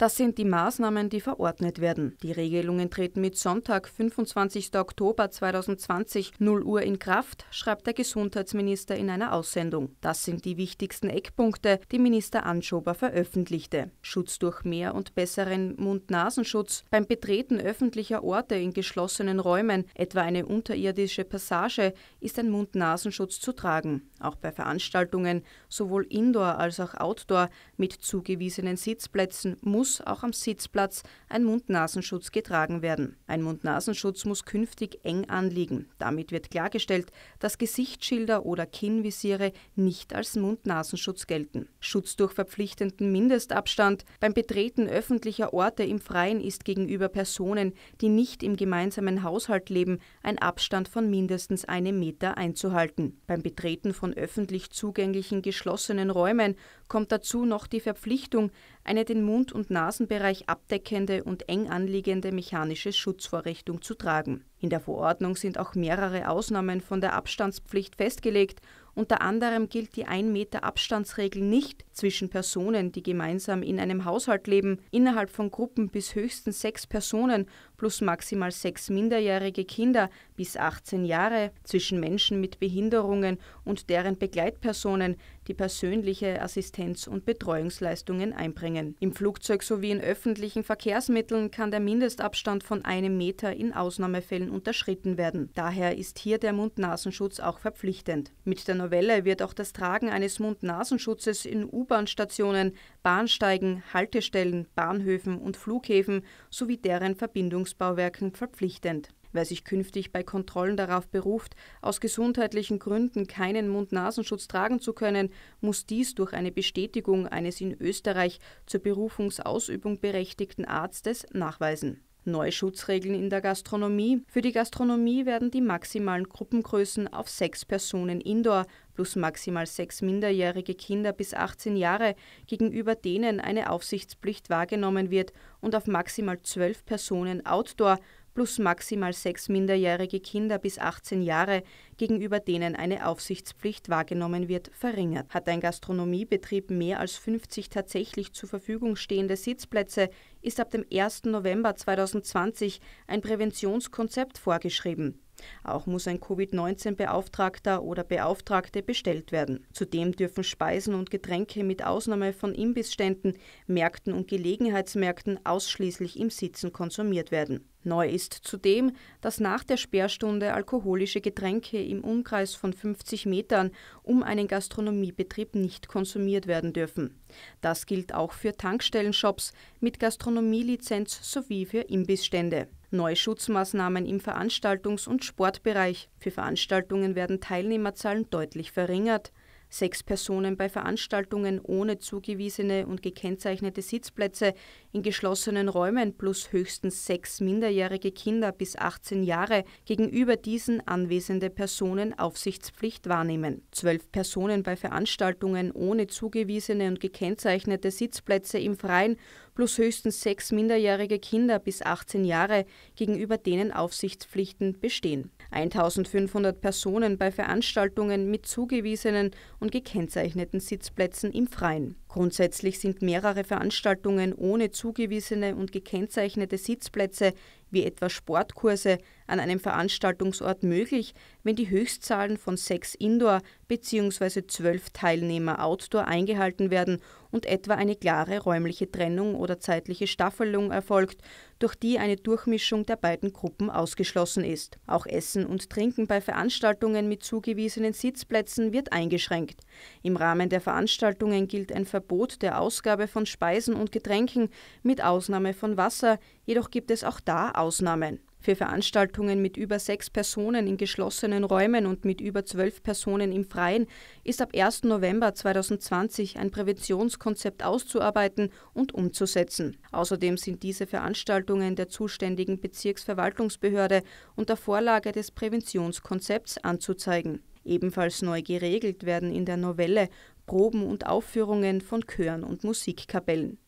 Das sind die Maßnahmen, die verordnet werden. Die Regelungen treten mit Sonntag, 25. Oktober 2020, 0 Uhr in Kraft, schreibt der Gesundheitsminister in einer Aussendung. Das sind die wichtigsten Eckpunkte, die Minister Anschober veröffentlichte. Schutz durch mehr und besseren Mund-Nasenschutz beim Betreten öffentlicher Orte in geschlossenen Räumen, etwa eine unterirdische Passage, ist ein Mund-Nasenschutz zu tragen. Auch bei Veranstaltungen, sowohl indoor als auch outdoor, mit zugewiesenen Sitzplätzen muss muss auch am Sitzplatz ein Mund-Nasenschutz getragen werden. Ein Mund-Nasenschutz muss künftig eng anliegen. Damit wird klargestellt, dass Gesichtsschilder oder Kinnvisiere nicht als Mund-Nasenschutz gelten. Schutz durch verpflichtenden Mindestabstand beim Betreten öffentlicher Orte im Freien ist gegenüber Personen, die nicht im gemeinsamen Haushalt leben, ein Abstand von mindestens einem Meter einzuhalten. Beim Betreten von öffentlich zugänglichen geschlossenen Räumen kommt dazu noch die Verpflichtung, eine den Mund- und Nasenbereich abdeckende und eng anliegende mechanische Schutzvorrichtung zu tragen. In der Verordnung sind auch mehrere Ausnahmen von der Abstandspflicht festgelegt unter anderem gilt die 1 Meter Abstandsregel nicht zwischen Personen, die gemeinsam in einem Haushalt leben, innerhalb von Gruppen bis höchstens sechs Personen plus maximal sechs minderjährige Kinder bis 18 Jahre, zwischen Menschen mit Behinderungen und deren Begleitpersonen, die persönliche Assistenz und Betreuungsleistungen einbringen. Im Flugzeug sowie in öffentlichen Verkehrsmitteln kann der Mindestabstand von einem Meter in Ausnahmefällen unterschritten werden. Daher ist hier der Mund-Nasenschutz auch verpflichtend. Mit der dieser Welle wird auch das Tragen eines Mund-Nasenschutzes in U-Bahn-Stationen, Bahnsteigen, Haltestellen, Bahnhöfen und Flughäfen sowie deren Verbindungsbauwerken verpflichtend. Wer sich künftig bei Kontrollen darauf beruft, aus gesundheitlichen Gründen keinen Mund-Nasenschutz tragen zu können, muss dies durch eine Bestätigung eines in Österreich zur Berufungsausübung berechtigten Arztes nachweisen. Neue Schutzregeln in der Gastronomie. Für die Gastronomie werden die maximalen Gruppengrößen auf sechs Personen indoor plus maximal sechs minderjährige Kinder bis 18 Jahre, gegenüber denen eine Aufsichtspflicht wahrgenommen wird, und auf maximal zwölf Personen outdoor plus maximal sechs minderjährige Kinder bis 18 Jahre, gegenüber denen eine Aufsichtspflicht wahrgenommen wird, verringert. Hat ein Gastronomiebetrieb mehr als 50 tatsächlich zur Verfügung stehende Sitzplätze, ist ab dem 1. November 2020 ein Präventionskonzept vorgeschrieben. Auch muss ein Covid-19-Beauftragter oder Beauftragte bestellt werden. Zudem dürfen Speisen und Getränke mit Ausnahme von Imbissständen, Märkten und Gelegenheitsmärkten ausschließlich im Sitzen konsumiert werden. Neu ist zudem, dass nach der Sperrstunde alkoholische Getränke im Umkreis von 50 Metern um einen Gastronomiebetrieb nicht konsumiert werden dürfen. Das gilt auch für Tankstellenshops mit Gastronomielizenz sowie für Imbissstände. Neue Schutzmaßnahmen im Veranstaltungs- und Sportbereich. Für Veranstaltungen werden Teilnehmerzahlen deutlich verringert sechs Personen bei Veranstaltungen ohne zugewiesene und gekennzeichnete Sitzplätze in geschlossenen Räumen plus höchstens sechs minderjährige Kinder bis 18 Jahre gegenüber diesen anwesende Personen Aufsichtspflicht wahrnehmen. Zwölf Personen bei Veranstaltungen ohne zugewiesene und gekennzeichnete Sitzplätze im Freien plus höchstens sechs minderjährige Kinder bis 18 Jahre, gegenüber denen Aufsichtspflichten bestehen. 1500 Personen bei Veranstaltungen mit zugewiesenen und gekennzeichneten Sitzplätzen im Freien. Grundsätzlich sind mehrere Veranstaltungen ohne zugewiesene und gekennzeichnete Sitzplätze, wie etwa Sportkurse, an einem Veranstaltungsort möglich, wenn die Höchstzahlen von sechs Indoor- bzw. zwölf Teilnehmer Outdoor eingehalten werden und etwa eine klare räumliche Trennung oder zeitliche Staffelung erfolgt, durch die eine Durchmischung der beiden Gruppen ausgeschlossen ist. Auch Essen und Trinken bei Veranstaltungen mit zugewiesenen Sitzplätzen wird eingeschränkt. Im Rahmen der Veranstaltungen gilt ein Verbot Verbot der Ausgabe von Speisen und Getränken mit Ausnahme von Wasser, jedoch gibt es auch da Ausnahmen. Für Veranstaltungen mit über sechs Personen in geschlossenen Räumen und mit über zwölf Personen im Freien ist ab 1. November 2020 ein Präventionskonzept auszuarbeiten und umzusetzen. Außerdem sind diese Veranstaltungen der zuständigen Bezirksverwaltungsbehörde unter Vorlage des Präventionskonzepts anzuzeigen. Ebenfalls neu geregelt werden in der Novelle Proben und Aufführungen von Chören und Musikkapellen.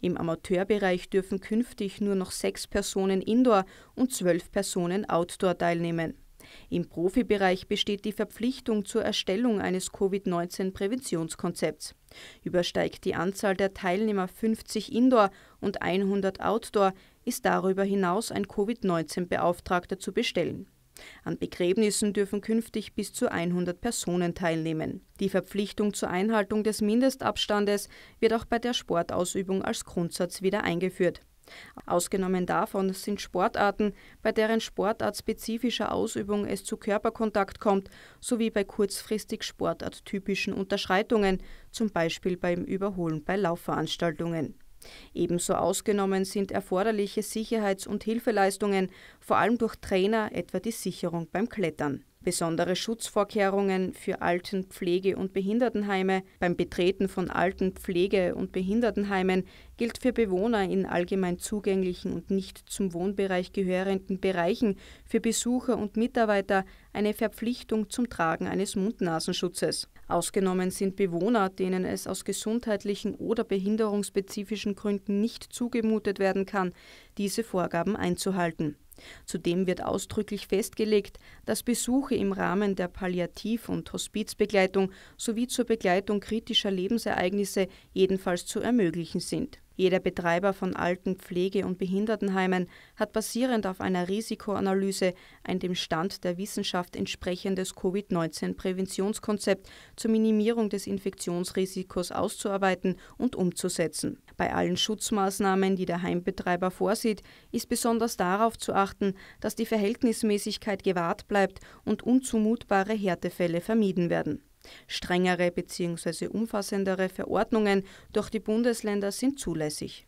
Im Amateurbereich dürfen künftig nur noch sechs Personen Indoor und zwölf Personen Outdoor teilnehmen. Im Profibereich besteht die Verpflichtung zur Erstellung eines Covid-19-Präventionskonzepts. Übersteigt die Anzahl der Teilnehmer 50 Indoor und 100 Outdoor, ist darüber hinaus ein Covid-19-Beauftragter zu bestellen. An Begräbnissen dürfen künftig bis zu 100 Personen teilnehmen. Die Verpflichtung zur Einhaltung des Mindestabstandes wird auch bei der Sportausübung als Grundsatz wieder eingeführt. Ausgenommen davon sind Sportarten, bei deren sportartspezifischer Ausübung es zu Körperkontakt kommt, sowie bei kurzfristig sportarttypischen Unterschreitungen, zum Beispiel beim Überholen bei Laufveranstaltungen. Ebenso ausgenommen sind erforderliche Sicherheits- und Hilfeleistungen, vor allem durch Trainer, etwa die Sicherung beim Klettern besondere Schutzvorkehrungen für Alten-, Pflege- und Behindertenheime. Beim Betreten von Alten-, Pflege- und Behindertenheimen gilt für Bewohner in allgemein zugänglichen und nicht zum Wohnbereich gehörenden Bereichen, für Besucher und Mitarbeiter eine Verpflichtung zum Tragen eines Mund-Nasenschutzes. Ausgenommen sind Bewohner, denen es aus gesundheitlichen oder behinderungsspezifischen Gründen nicht zugemutet werden kann, diese Vorgaben einzuhalten. Zudem wird ausdrücklich festgelegt, dass Besuche im Rahmen der Palliativ- und Hospizbegleitung sowie zur Begleitung kritischer Lebensereignisse jedenfalls zu ermöglichen sind jeder Betreiber von Alten-, Pflege- und Behindertenheimen hat basierend auf einer Risikoanalyse ein dem Stand der Wissenschaft entsprechendes Covid-19-Präventionskonzept zur Minimierung des Infektionsrisikos auszuarbeiten und umzusetzen. Bei allen Schutzmaßnahmen, die der Heimbetreiber vorsieht, ist besonders darauf zu achten, dass die Verhältnismäßigkeit gewahrt bleibt und unzumutbare Härtefälle vermieden werden. Strengere bzw. umfassendere Verordnungen durch die Bundesländer sind zulässig.